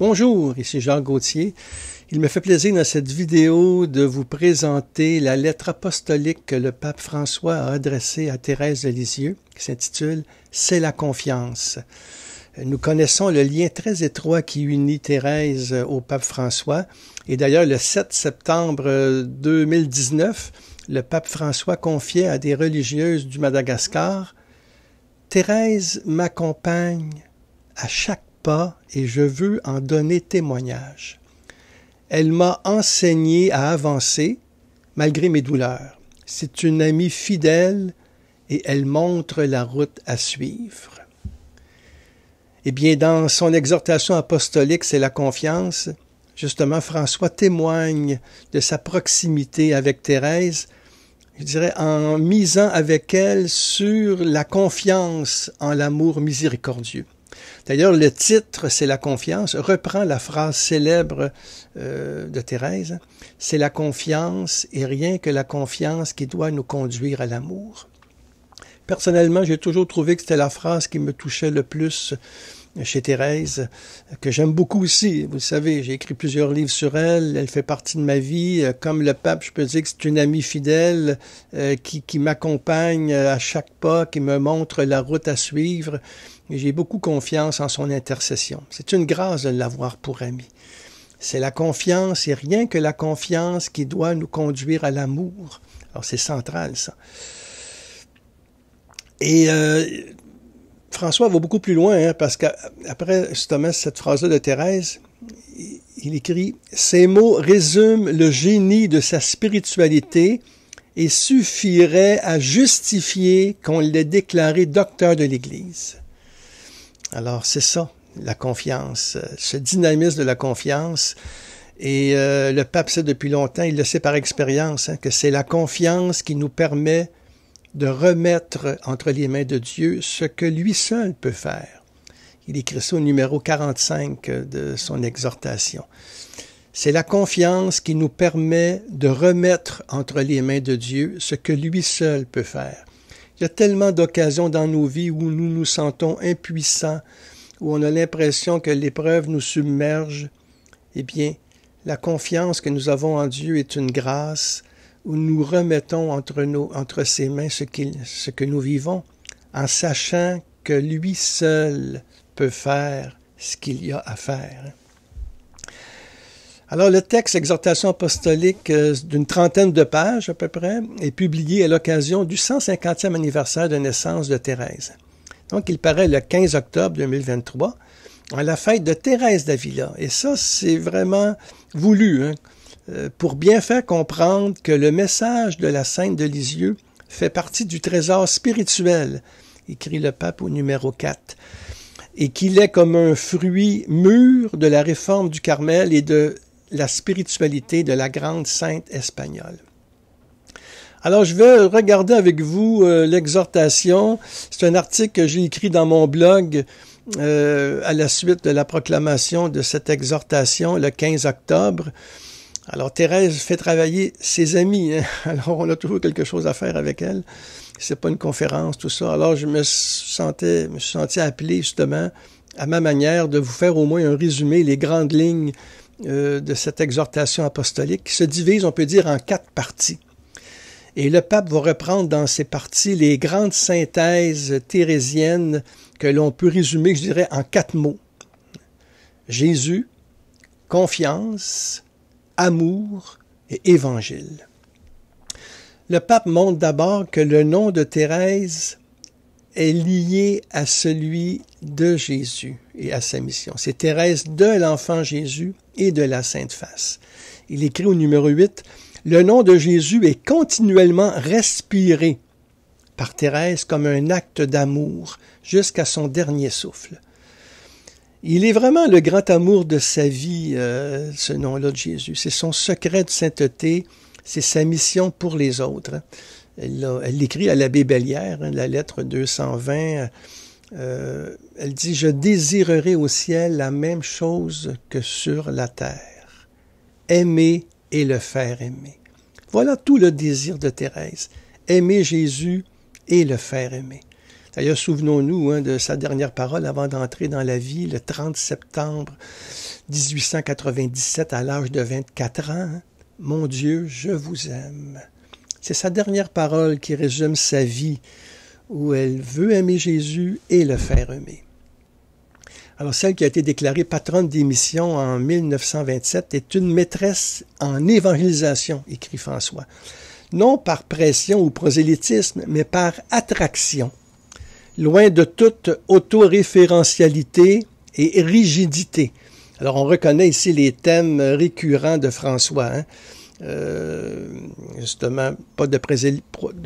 Bonjour, ici Jean Gauthier. Il me fait plaisir dans cette vidéo de vous présenter la lettre apostolique que le pape François a adressée à Thérèse de Lisieux, qui s'intitule C'est la confiance. Nous connaissons le lien très étroit qui unit Thérèse au pape François. Et d'ailleurs, le 7 septembre 2019, le pape François confiait à des religieuses du Madagascar Thérèse m'accompagne à chaque pas et je veux en donner témoignage. Elle m'a enseigné à avancer malgré mes douleurs. C'est une amie fidèle et elle montre la route à suivre. Eh bien, dans son exhortation apostolique, c'est la confiance. Justement, François témoigne de sa proximité avec Thérèse, je dirais en misant avec elle sur la confiance en l'amour miséricordieux. D'ailleurs, le titre, c'est la confiance, reprend la phrase célèbre euh, de Thérèse, c'est la confiance et rien que la confiance qui doit nous conduire à l'amour. Personnellement, j'ai toujours trouvé que c'était la phrase qui me touchait le plus chez Thérèse, que j'aime beaucoup aussi. Vous le savez, j'ai écrit plusieurs livres sur elle. Elle fait partie de ma vie. Comme le pape, je peux dire que c'est une amie fidèle euh, qui m'accompagne à chaque pas, qui me montre la route à suivre j'ai beaucoup confiance en son intercession. C'est une grâce de l'avoir pour ami. C'est la confiance et rien que la confiance qui doit nous conduire à l'amour. Alors c'est central ça. Et euh, François va beaucoup plus loin hein, parce qu'après justement cette phrase-là de Thérèse, il écrit Ces mots résument le génie de sa spiritualité et suffiraient à justifier qu'on l'ait déclaré docteur de l'Église. Alors c'est ça, la confiance, euh, ce dynamisme de la confiance. Et euh, le pape sait depuis longtemps, il le sait par expérience, hein, que c'est la confiance qui nous permet de remettre entre les mains de Dieu ce que lui seul peut faire. Il écrit ça au numéro 45 euh, de son exhortation. C'est la confiance qui nous permet de remettre entre les mains de Dieu ce que lui seul peut faire. Il y a tellement d'occasions dans nos vies où nous nous sentons impuissants, où on a l'impression que l'épreuve nous submerge. Eh bien, la confiance que nous avons en Dieu est une grâce où nous remettons entre, entre ses mains ce que nous vivons, en sachant que lui seul peut faire ce qu'il y a à faire. Alors, le texte Exhortation apostolique euh, d'une trentaine de pages à peu près est publié à l'occasion du 150e anniversaire de naissance de Thérèse. Donc, il paraît le 15 octobre 2023 à la fête de Thérèse d'Avila. Et ça, c'est vraiment voulu hein, euh, pour bien faire comprendre que le message de la Sainte de Lisieux fait partie du trésor spirituel, écrit le pape au numéro 4 et qu'il est comme un fruit mûr de la réforme du Carmel et de la spiritualité de la grande sainte espagnole. Alors, je vais regarder avec vous euh, l'exhortation. C'est un article que j'ai écrit dans mon blog euh, à la suite de la proclamation de cette exhortation le 15 octobre. Alors, Thérèse fait travailler ses amis. Hein. Alors, on a toujours quelque chose à faire avec elle. C'est pas une conférence, tout ça. Alors, je me sentais, me appelé justement à ma manière de vous faire au moins un résumé, les grandes lignes euh, de cette exhortation apostolique se divise, on peut dire, en quatre parties. Et le pape va reprendre dans ces parties les grandes synthèses thérésiennes que l'on peut résumer, je dirais, en quatre mots. Jésus, confiance, amour et évangile. Le pape montre d'abord que le nom de Thérèse est lié à celui de Jésus et à sa mission. C'est Thérèse de l'enfant Jésus et de la Sainte Face. Il écrit au numéro 8 Le nom de Jésus est continuellement respiré par Thérèse comme un acte d'amour jusqu'à son dernier souffle. Il est vraiment le grand amour de sa vie, euh, ce nom-là de Jésus. C'est son secret de sainteté, c'est sa mission pour les autres. Elle l'écrit à l'abbé Bellière, hein, la lettre 220. Euh, elle dit, je désirerai au ciel la même chose que sur la terre, aimer et le faire aimer. Voilà tout le désir de Thérèse, aimer Jésus et le faire aimer. D'ailleurs, souvenons-nous hein, de sa dernière parole avant d'entrer dans la vie, le 30 septembre 1897, à l'âge de 24 ans. Mon Dieu, je vous aime. C'est sa dernière parole qui résume sa vie, où elle veut aimer Jésus et le faire aimer. Alors, celle qui a été déclarée patronne des missions en 1927 est une maîtresse en évangélisation, écrit François. Non par pression ou prosélytisme, mais par attraction. Loin de toute autoréférentialité et rigidité. Alors, on reconnaît ici les thèmes récurrents de François. Hein. Euh, justement, pas de,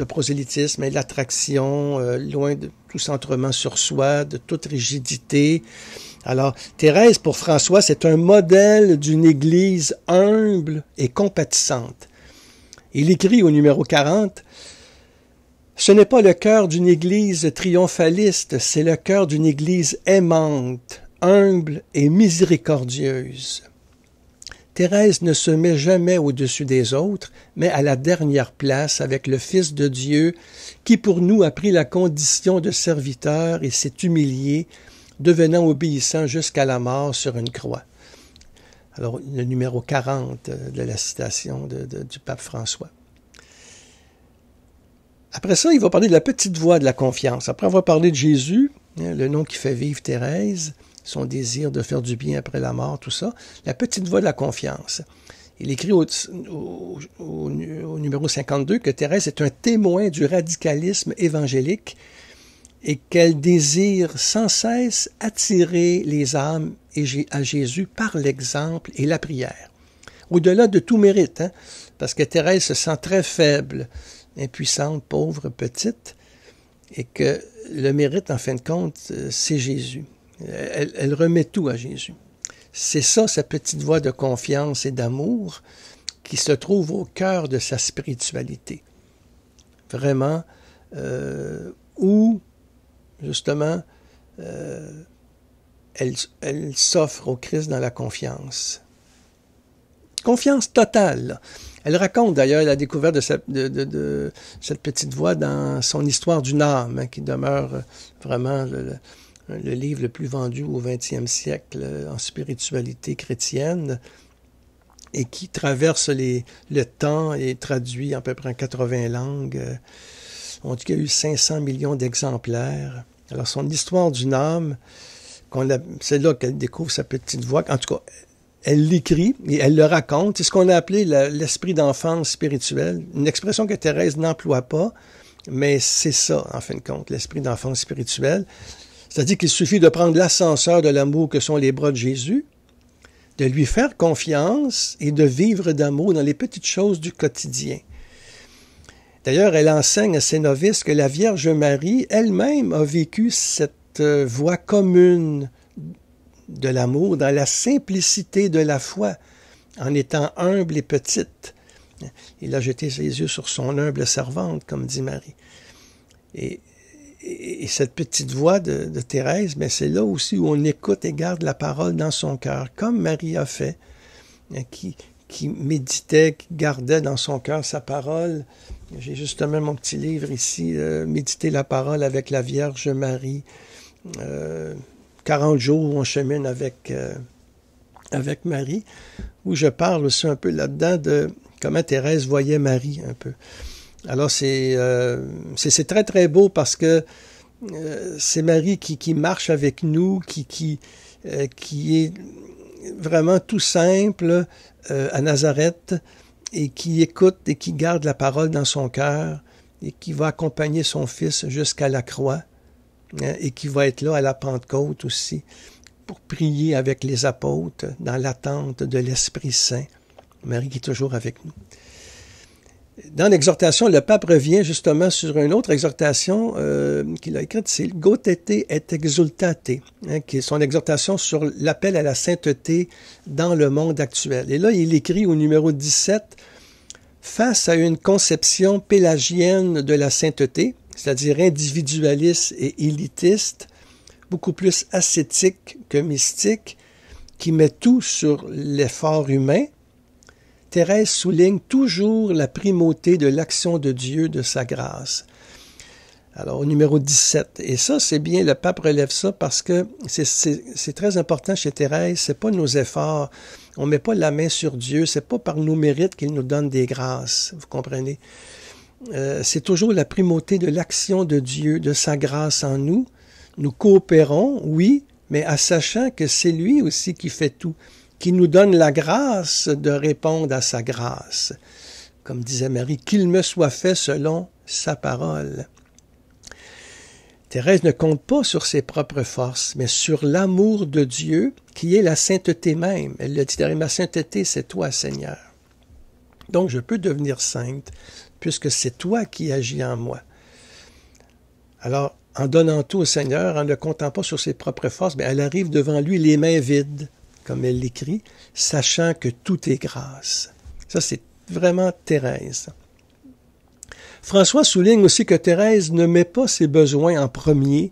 prosélytisme, mais l'attraction, euh, loin de tout centrement sur soi, de toute rigidité. Alors, Thérèse, pour François, c'est un modèle d'une Église humble et compatissante. Il écrit au numéro 40, ce n'est pas le cœur d'une Église triomphaliste, c'est le cœur d'une Église aimante, humble et miséricordieuse. Thérèse ne se met jamais au-dessus des autres, mais à la dernière place avec le Fils de Dieu, qui pour nous a pris la condition de serviteur et s'est humilié, devenant obéissant jusqu'à la mort sur une croix. Alors, le numéro 40 de la citation du pape François. Après ça, il va parler de la petite voix de la confiance. Après on va parler de Jésus, hein, le nom qui fait vivre Thérèse, son désir de faire du bien après la mort, tout ça. La petite voix de la confiance. Il écrit au, au, numéro 52 que Thérèse est un témoin du radicalisme évangélique et qu'elle désire sans cesse attirer les âmes à Jésus par l'exemple et la prière. Au-delà de tout mérite, hein, parce que Thérèse se sent très faible, impuissante, pauvre, petite, et que le mérite, en fin de compte, euh, c'est Jésus. Elle, remet tout à Jésus. C'est ça, sa petite voix de confiance et d'amour qui se trouve au cœur de sa spiritualité. Vraiment, euh, où, justement, euh, elle, s'offre au Christ dans la confiance. Confiance totale. Elle raconte d'ailleurs la découverte de, cette petite voix dans son histoire d'une âme, hein, qui demeure vraiment le livre le plus vendu au 20e siècle euh, en spiritualité chrétienne et qui traverse les, le temps et traduit en à peu près en 80 langues. Euh, on dit qu'il y a eu 500 millions d'exemplaires. Alors son histoire d'une âme, c'est là qu'elle découvre sa petite voix. En tout cas, elle l'écrit et elle le raconte. C'est ce qu'on a appelé l'esprit d'enfance spirituel, une expression que Thérèse n'emploie pas, mais c'est ça, en fin de compte, l'esprit d'enfance spirituel. C'est-à-dire qu'il suffit de prendre l'ascenseur de l'amour que sont les bras de Jésus, de lui faire confiance et de vivre d'amour dans les petites choses du quotidien. D'ailleurs, elle enseigne à ses novices que la Vierge Marie elle-même a vécu cette euh, voie commune de l'amour dans la simplicité de la foi, en étant humble et petite. Il a jeté ses yeux sur son humble servante, comme dit Marie. Et et, cette petite voix de, Thérèse, mais c'est là aussi où on écoute et garde la parole dans son cœur, comme Marie a fait, hein, qui, qui méditait, qui gardait dans son cœur sa parole. J'ai justement mon petit livre ici, euh, Méditer la parole avec la Vierge Marie. Euh, quarante 40 jours où on chemine avec, euh, avec Marie, où je parle aussi un peu là-dedans de comment Thérèse voyait Marie un peu. Alors euh, c'est c'est très très beau parce que euh, c'est Marie qui, qui marche avec nous, qui qui euh, qui est vraiment tout simple à Nazareth et qui écoute et qui garde la parole dans son cœur et qui va accompagner son fils jusqu'à la croix hein, et qui va être là à la Pentecôte aussi pour prier avec les apôtres dans l'attente de l'Esprit Saint. Marie qui est toujours avec nous dans l'exhortation, le pape revient justement sur une autre exhortation euh, qu'il a écrite, c'est Gotete et exultate, hein, qui est son exhortation sur l'appel à la sainteté dans le monde actuel. Et là, il écrit au numéro 17, face à une conception pélagienne de la sainteté, c'est-à-dire individualiste et élitiste, beaucoup plus ascétique que mystique, qui met tout sur l'effort humain, Thérèse souligne toujours la primauté de l'action de Dieu, de sa grâce. Alors, numéro 17. Et ça, c'est bien, le pape relève ça parce que c'est très important chez Thérèse. C'est pas nos efforts. On met pas la main sur Dieu. C'est pas par nos mérites qu'il nous donne des grâces. Vous comprenez? Euh, c'est toujours la primauté de l'action de Dieu, de sa grâce en nous. Nous coopérons, oui, mais en sachant que c'est lui aussi qui fait tout qui nous donne la grâce de répondre à sa grâce. Comme disait Marie, qu'il me soit fait selon sa parole. Thérèse ne compte pas sur ses propres forces, mais sur l'amour de Dieu qui est la sainteté même. Elle le dit ma sainteté, c'est toi, Seigneur. Donc je peux devenir sainte, puisque c'est toi qui agis en moi. Alors, en donnant tout au Seigneur, en ne comptant pas sur ses propres forces, mais elle arrive devant lui les mains vides, comme elle l'écrit, sachant que tout est grâce. Ça, c'est vraiment Thérèse. François souligne aussi que Thérèse ne met pas ses besoins en premier,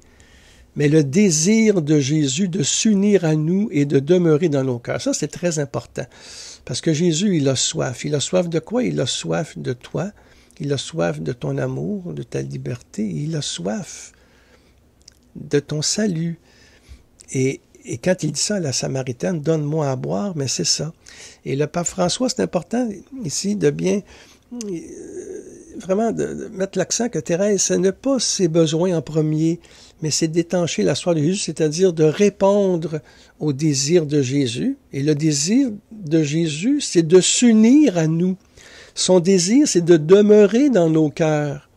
mais le désir de Jésus de s'unir à nous et de demeurer dans nos cœurs. Ça, c'est très important. Parce que Jésus, il a soif. Il a soif de quoi? Il a soif de toi. Il a soif de ton amour, de ta liberté. Il a soif de ton salut. Et et quand il dit ça à la Samaritaine, donne-moi à boire, mais c'est ça. Et le pape François, c'est important ici de bien euh, vraiment de, mettre l'accent que Thérèse, ce n'est pas ses besoins en premier, mais c'est d'étancher la soie de Jésus, c'est-à-dire de répondre au désir de Jésus. Et le désir de Jésus, c'est de s'unir à nous. Son désir, c'est de demeurer dans nos cœurs.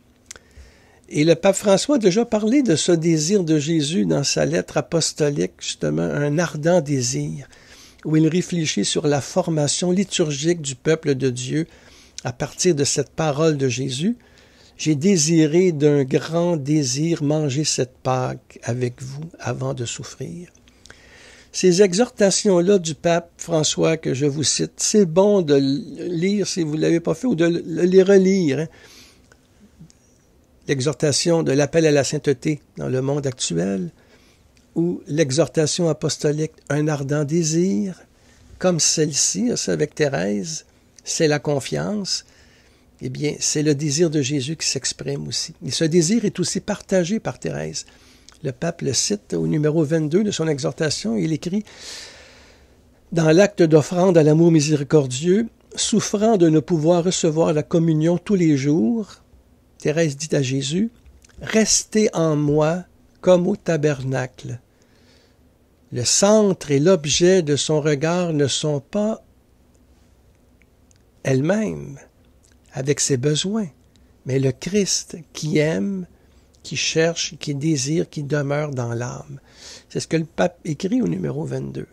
Et le pape François a déjà parlé de ce désir de Jésus dans sa lettre apostolique, justement, un ardent désir, où il réfléchit sur la formation liturgique du peuple de Dieu à partir de cette parole de Jésus. J'ai désiré d'un grand désir manger cette Pâque avec vous avant de souffrir. Ces exhortations-là du pape François que je vous cite, c'est bon de lire si vous ne l'avez pas fait ou de les relire. Hein l'exhortation de l'appel à la sainteté dans le monde actuel, ou l'exhortation apostolique, un ardent désir, comme celle-ci, hein, avec Thérèse, c'est la confiance, eh bien, c'est le désir de Jésus qui s'exprime aussi. Et ce désir est aussi partagé par Thérèse. Le pape le cite au numéro 22 de son exhortation, il écrit Dans l'acte d'offrande à l'amour miséricordieux, souffrant de ne pouvoir recevoir la communion tous les jours, Thérèse dit à Jésus, Restez en moi comme au tabernacle. Le centre et l'objet de son regard ne sont pas elle-même, avec ses besoins, mais le Christ qui aime, qui cherche, qui désire, qui demeure dans l'âme. C'est ce que le pape écrit au numéro 22.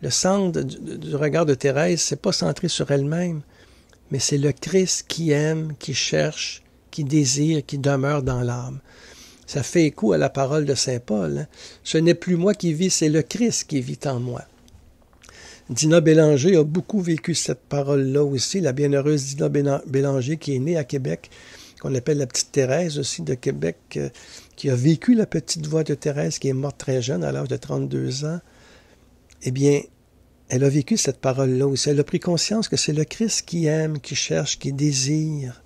Le centre du, regard de Thérèse, n'est pas centré sur elle-même, mais c'est le Christ qui aime, qui cherche, qui désire, qui demeure dans l'âme. Ça fait écho à la parole de Saint Paul. Hein. Ce n'est plus moi qui vis, c'est le Christ qui vit en moi. Dina Bélanger a beaucoup vécu cette parole-là aussi, la bienheureuse Dina Bélanger qui est née à Québec, qu'on appelle la petite Thérèse aussi de Québec, euh, qui a vécu la petite voix de Thérèse qui est morte très jeune à l'âge de 32 ans. Eh bien, elle a vécu cette parole-là aussi. Elle a pris conscience que c'est le Christ qui aime, qui cherche, qui désire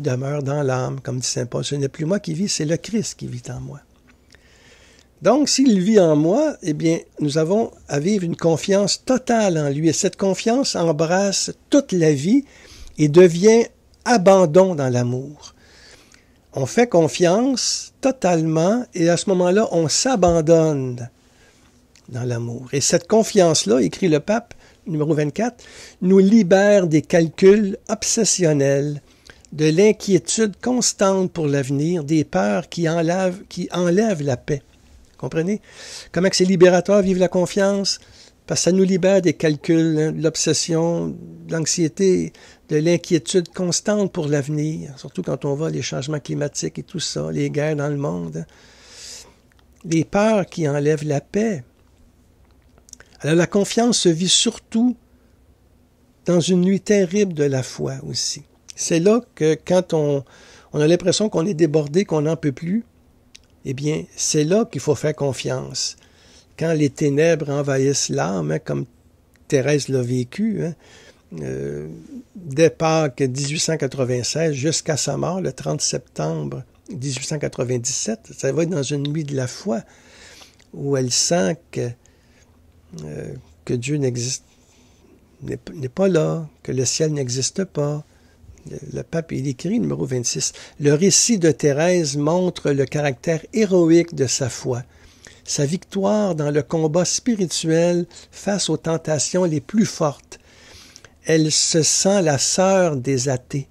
demeure dans l'âme, comme dit Saint Paul. Ce n'est plus moi qui vis, c'est le Christ qui vit en moi. Donc, s'il vit en moi, eh bien, nous avons à vivre une confiance totale en lui. Et cette confiance embrasse toute la vie et devient abandon dans l'amour. On fait confiance totalement et à ce moment-là, on s'abandonne dans l'amour. Et cette confiance-là, écrit le pape numéro 24, nous libère des calculs obsessionnels de l'inquiétude constante pour l'avenir, des peurs qui enlèvent, qui enlèvent la paix. Comprenez? Comment que ces libérateurs vivent la confiance? Parce que ça nous libère des calculs, hein, de l'obsession, de l'anxiété, de l'inquiétude constante pour l'avenir, surtout quand on voit les changements climatiques et tout ça, les guerres dans le monde. Hein. Les peurs qui enlèvent la paix. Alors la confiance se vit surtout dans une nuit terrible de la foi aussi. C'est là que quand on, on a l'impression qu'on est débordé, qu'on n'en peut plus, eh bien, c'est là qu'il faut faire confiance. Quand les ténèbres envahissent l'âme, hein, comme Thérèse l'a vécu, hein, euh, dès Pâques 1896 jusqu'à sa mort, le 30 septembre 1897, ça va être dans une nuit de la foi où elle sent que, euh, que Dieu n'existe, n'est pas là, que le ciel n'existe pas, le pape, il écrit, numéro 26, Le récit de Thérèse montre le caractère héroïque de sa foi, sa victoire dans le combat spirituel face aux tentations les plus fortes. Elle se sent la sœur des athées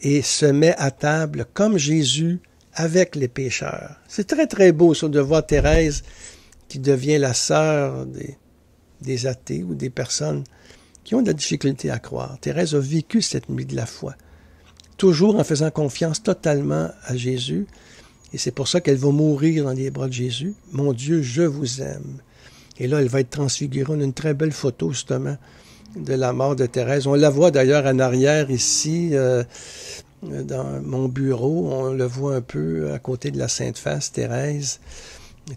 et se met à table comme Jésus avec les pécheurs. C'est très très beau ça de voir Thérèse qui devient la sœur des, des athées ou des personnes qui ont de la difficulté à croire. Thérèse a vécu cette nuit de la foi, toujours en faisant confiance totalement à Jésus. Et c'est pour ça qu'elle va mourir dans les bras de Jésus. Mon Dieu, je vous aime. Et là, elle va être transfigurée. On a une très belle photo, justement, de la mort de Thérèse. On la voit d'ailleurs en arrière ici, euh, dans mon bureau. On le voit un peu à côté de la Sainte Face, Thérèse.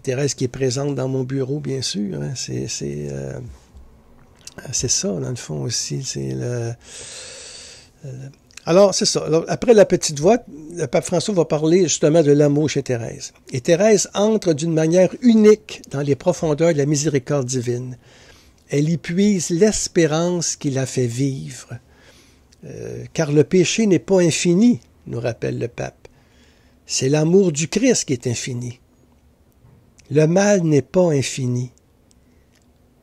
Thérèse qui est présente dans mon bureau, bien sûr. Hein. C'est. Euh, euh, c'est ça, dans le fond aussi. C'est le, euh, Alors, c'est ça. après la petite voix, le pape François va parler justement de l'amour chez Thérèse. Et Thérèse entre d'une manière unique dans les profondeurs de la miséricorde divine. Elle y puise l'espérance qui la fait vivre. Euh, car le péché n'est pas infini, nous rappelle le pape. C'est l'amour du Christ qui est infini. Le mal n'est pas infini.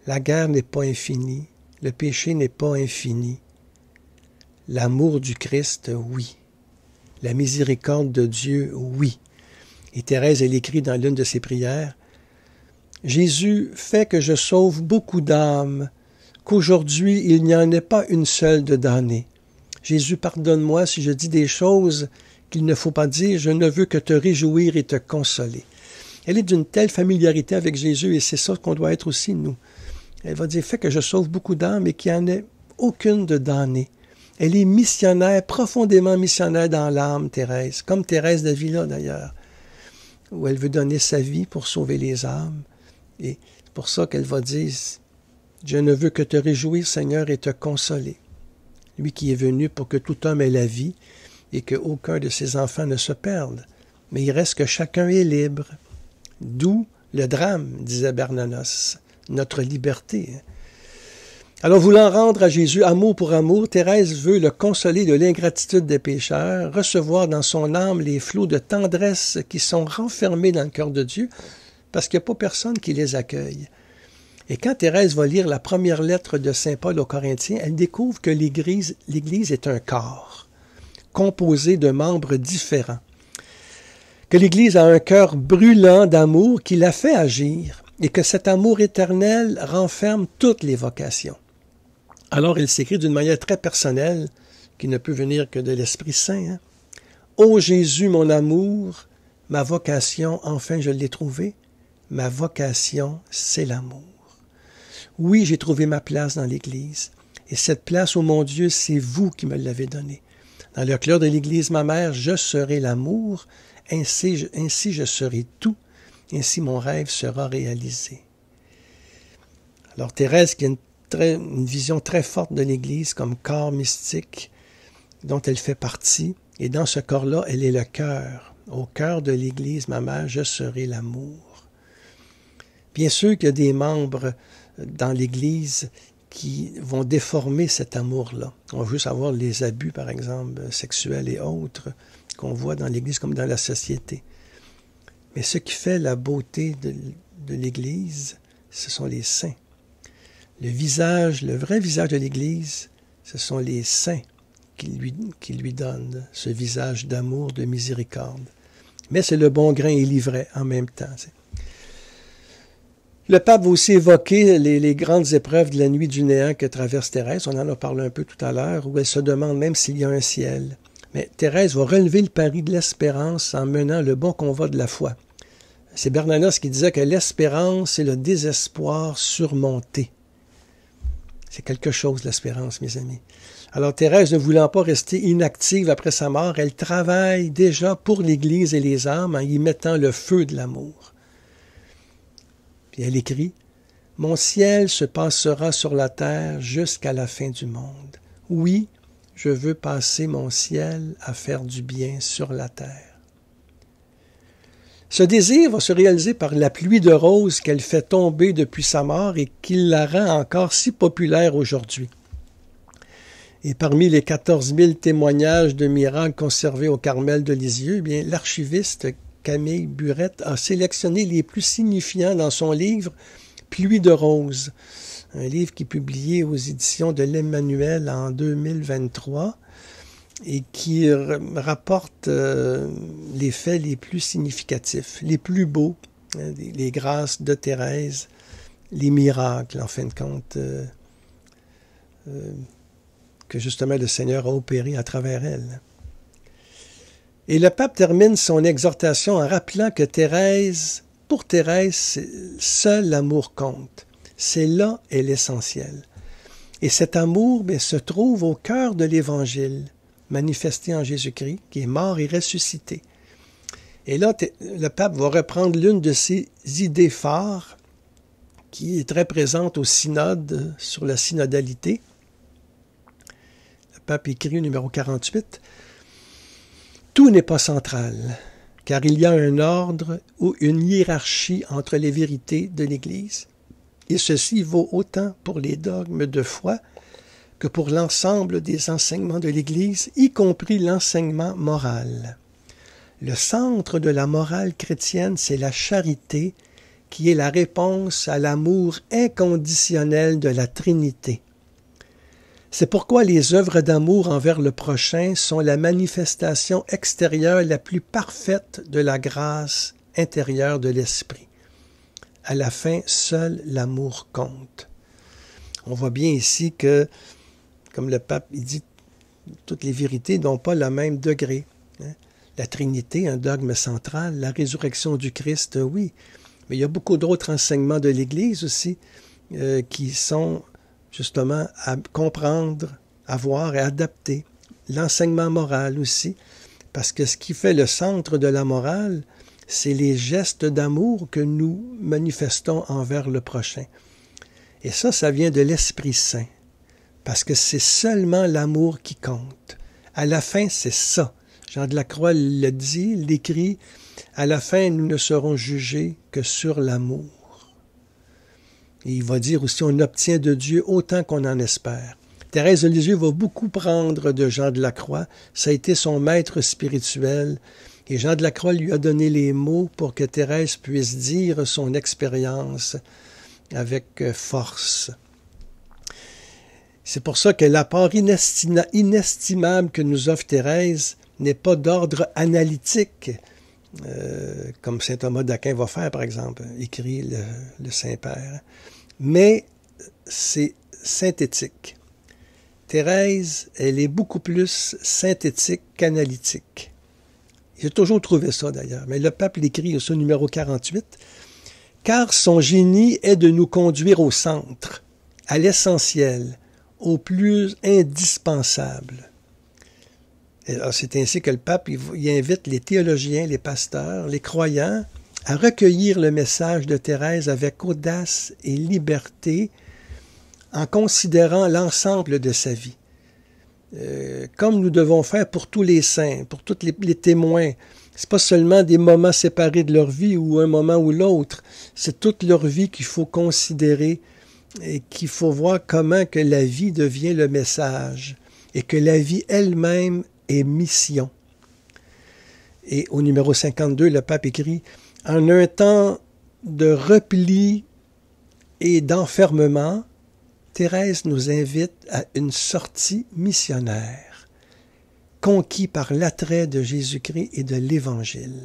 La guerre n'est pas infinie, le péché n'est pas infini. L'amour du Christ, oui. La miséricorde de Dieu, oui. Et Thérèse, elle écrit dans l'une de ses prières, Jésus fait que je sauve beaucoup d'âmes, qu'aujourd'hui il n'y en ait pas une seule de damnée. Jésus, pardonne-moi si je dis des choses qu'il ne faut pas dire, je ne veux que te réjouir et te consoler. Elle est d'une telle familiarité avec Jésus et c'est ça qu'on doit être aussi, nous elle va dire, fait que je sauve beaucoup d'âmes et qu'il n'y en ait aucune de damnée. Elle est missionnaire, profondément missionnaire dans l'âme, Thérèse, comme Thérèse Villa, d'ailleurs, où elle veut donner sa vie pour sauver les âmes. Et c'est pour ça qu'elle va dire, je ne veux que te réjouir, Seigneur, et te consoler. Lui qui est venu pour que tout homme ait la vie et qu'aucun de ses enfants ne se perde. Mais il reste que chacun est libre. D'où le drame, disait Bernanos notre liberté. Alors, voulant rendre à Jésus amour pour amour, Thérèse veut le consoler de l'ingratitude des pécheurs, recevoir dans son âme les flots de tendresse qui sont renfermés dans le cœur de Dieu, parce qu'il n'y a pas personne qui les accueille. Et quand Thérèse va lire la première lettre de Saint Paul aux Corinthiens, elle découvre que l'Église, l'Église est un corps, composé de membres différents, que l'Église a un cœur brûlant d'amour qui la fait agir, et que cet amour éternel renferme toutes les vocations. Alors il s'écrit d'une manière très personnelle, qui ne peut venir que de l'Esprit Saint. Hein. Ô Jésus, mon amour, ma vocation, enfin je l'ai trouvée. Ma vocation, c'est l'amour. Oui, j'ai trouvé ma place dans l'Église. Et cette place, ô mon Dieu, c'est vous qui me l'avez donnée. Dans le cœur de l'Église, ma mère, je serai l'amour, ainsi je serai tout. Ainsi mon rêve sera réalisé. Alors Thérèse, qui a une, vision très forte de l'Église comme corps mystique dont elle fait partie, et dans ce corps-là, elle est le cœur. Au cœur de l'Église, ma mère, je serai l'amour. Bien sûr qu'il y a des membres dans l'Église qui vont déformer cet amour-là. On veut savoir les abus, par exemple, sexuels et autres, qu'on voit dans l'Église comme dans la société. Mais ce qui fait la beauté de, l'Église, ce sont les saints. Le visage, le vrai visage de l'Église, ce sont les saints qui lui, donnent ce visage d'amour, de miséricorde. Mais c'est le bon grain et l'ivraie en même temps. Le pape va aussi évoquer les, les, grandes épreuves de la nuit du néant que traverse Thérèse. On en a parlé un peu tout à l'heure, où elle se demande même s'il y a un ciel. Mais Thérèse va relever le pari de l'espérance en menant le bon convoi de la foi. C'est Bernanos qui disait que l'espérance, c'est le désespoir surmonté. C'est quelque chose, l'espérance, mes amis. Alors Thérèse, ne voulant pas rester inactive après sa mort, elle travaille déjà pour l'Église et les âmes en y mettant le feu de l'amour. Puis elle écrit Mon ciel se passera sur la terre jusqu'à la fin du monde. Oui, je veux passer mon ciel à faire du bien sur la terre. Ce désir va se réaliser par la pluie de roses qu'elle fait tomber depuis sa mort et qui la rend encore si populaire aujourd'hui. Et parmi les 14 000 témoignages de miracles conservés au Carmel de Lisieux, eh bien, l'archiviste Camille Burette a sélectionné les plus signifiants dans son livre Pluie de roses un livre qui est publié aux éditions de l'Emmanuel en 2023 et qui rapporte euh, les faits les plus significatifs, les plus beaux, hein, les grâces de Thérèse, les miracles, en fin de compte, euh, euh, que justement le Seigneur a opéré à travers elle. Et le pape termine son exhortation en rappelant que Thérèse, pour Thérèse, seul l'amour compte. C'est là est l'essentiel. Et cet amour ben, se trouve au cœur de l'Évangile, manifesté en Jésus-Christ, qui est mort et ressuscité. Et là, le pape va reprendre l'une de ses idées phares, qui est très présente au synode sur la synodalité. Le pape écrit au numéro 48, Tout n'est pas central, car il y a un ordre ou une hiérarchie entre les vérités de l'Église et ceci vaut autant pour les dogmes de foi que pour l'ensemble des enseignements de l'Église, y compris l'enseignement moral. Le centre de la morale chrétienne, c'est la charité, qui est la réponse à l'amour inconditionnel de la Trinité. C'est pourquoi les œuvres d'amour envers le prochain sont la manifestation extérieure la plus parfaite de la grâce intérieure de l'Esprit à la fin, seul l'amour compte. On voit bien ici que, comme le pape il dit, toutes les vérités n'ont pas le même degré. Hein. La Trinité, un dogme central, la résurrection du Christ, oui. Mais il y a beaucoup d'autres enseignements de l'Église aussi euh, qui sont justement à comprendre, à voir et à adapter. L'enseignement moral aussi, parce que ce qui fait le centre de la morale, c'est les gestes d'amour que nous manifestons envers le prochain. Et ça, ça vient de l'Esprit Saint, parce que c'est seulement l'amour qui compte. À la fin, c'est ça. Jean de la Croix le dit, l'écrit, à la fin, nous ne serons jugés que sur l'amour. il va dire aussi, on obtient de Dieu autant qu'on en espère. Thérèse de Lisieux va beaucoup prendre de Jean de la Croix. Ça a été son maître spirituel et Jean de la Croix lui a donné les mots pour que Thérèse puisse dire son expérience avec euh, force. C'est pour ça que l'apport inestimable que nous offre Thérèse n'est pas d'ordre analytique, euh, comme saint Thomas d'Aquin va faire, par exemple, écrit le Saint-Père, mais c'est synthétique. Thérèse, elle est beaucoup plus synthétique qu'analytique. J'ai toujours trouvé ça d'ailleurs. Mais le pape l'écrit au numéro 48. Car son génie est de nous conduire au centre, à l'essentiel, au plus indispensable. C'est ainsi que le pape invite les théologiens, les pasteurs, les croyants à recueillir le message de Thérèse avec audace et liberté en considérant l'ensemble de sa vie. Euh, comme nous devons faire pour tous les saints, pour tous les, les témoins. C'est pas seulement des moments séparés de leur vie ou un moment ou l'autre. C'est toute leur vie qu'il faut considérer et qu'il faut voir comment que la vie devient le message et que la vie elle-même est mission. Et au numéro 52, le pape écrit En un temps de repli et d'enfermement, Thérèse nous invite à une sortie missionnaire, conquis par l'attrait de Jésus-Christ et de l'Évangile.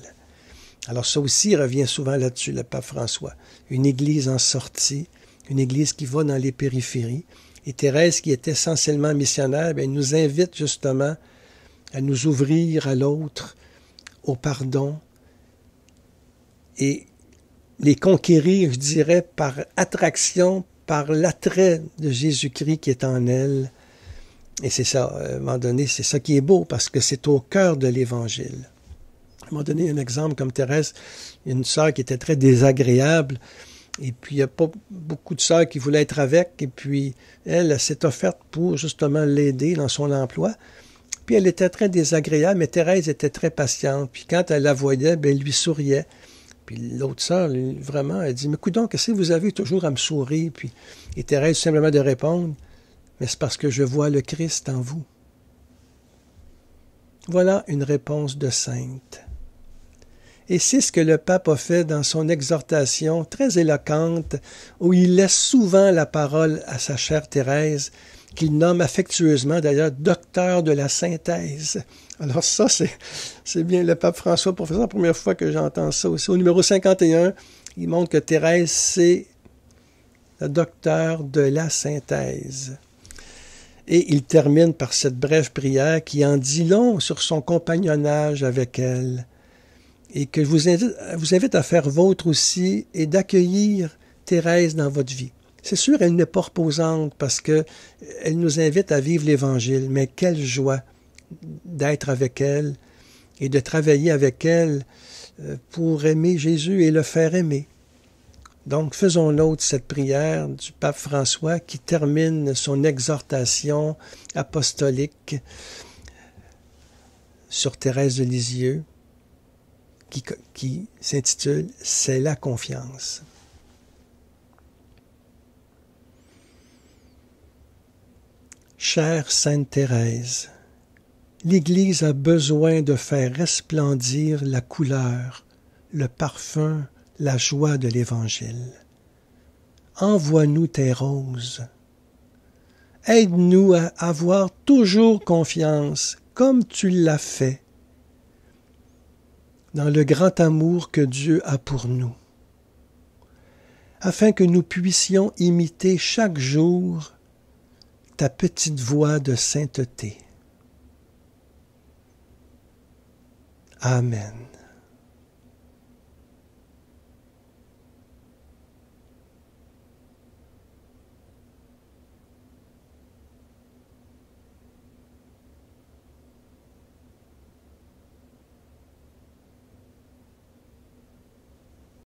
Alors ça aussi revient souvent là-dessus, le pape François. Une église en sortie, une église qui va dans les périphéries. Et Thérèse, qui est essentiellement missionnaire, elle nous invite justement à nous ouvrir à l'autre, au pardon, et les conquérir, je dirais, par attraction, par l'attrait de Jésus-Christ qui est en elle. Et c'est ça, euh, à un moment donné, c'est ça qui est beau parce que c'est au cœur de l'Évangile. À un moment donné, un exemple comme Thérèse, une sœur qui était très désagréable, et puis il n'y a pas beaucoup de sœurs qui voulaient être avec, et puis elle, s'est offerte pour justement l'aider dans son emploi. Puis elle était très désagréable, mais Thérèse était très patiente. Puis quand elle la voyait, ben, elle lui souriait. Puis l'autre sœur, vraiment, elle dit, mais donc si vous avez toujours à me sourire? Puis, et Thérèse, simplement de répondre, mais c'est parce que je vois le Christ en vous. Voilà une réponse de sainte. Et c'est ce que le pape a fait dans son exhortation très éloquente, où il laisse souvent la parole à sa chère Thérèse, qu'il nomme affectueusement d'ailleurs docteur de la synthèse. Alors ça, c'est bien le pape François, professeur, la première fois que j'entends ça aussi. Au numéro 51, il montre que Thérèse, c'est la docteur de la synthèse. Et il termine par cette brève prière qui en dit long sur son compagnonnage avec elle et que je vous invite, vous invite à faire vôtre aussi et d'accueillir Thérèse dans votre vie. C'est sûr, elle n'est pas reposante parce qu'elle euh, nous invite à vivre l'Évangile, mais quelle joie d'être avec elle et de travailler avec elle euh, pour aimer Jésus et le faire aimer. Donc faisons l'autre cette prière du pape François qui termine son exhortation apostolique sur Thérèse de Lisieux qui, qui s'intitule C'est la confiance. Chère Sainte Thérèse, L'Église a besoin de faire resplendir la couleur, le parfum, la joie de l'Évangile. Envoie-nous tes roses. Aide-nous à avoir toujours confiance, comme tu l'as fait, dans le grand amour que Dieu a pour nous, afin que nous puissions imiter chaque jour ta petite voix de sainteté. Amen.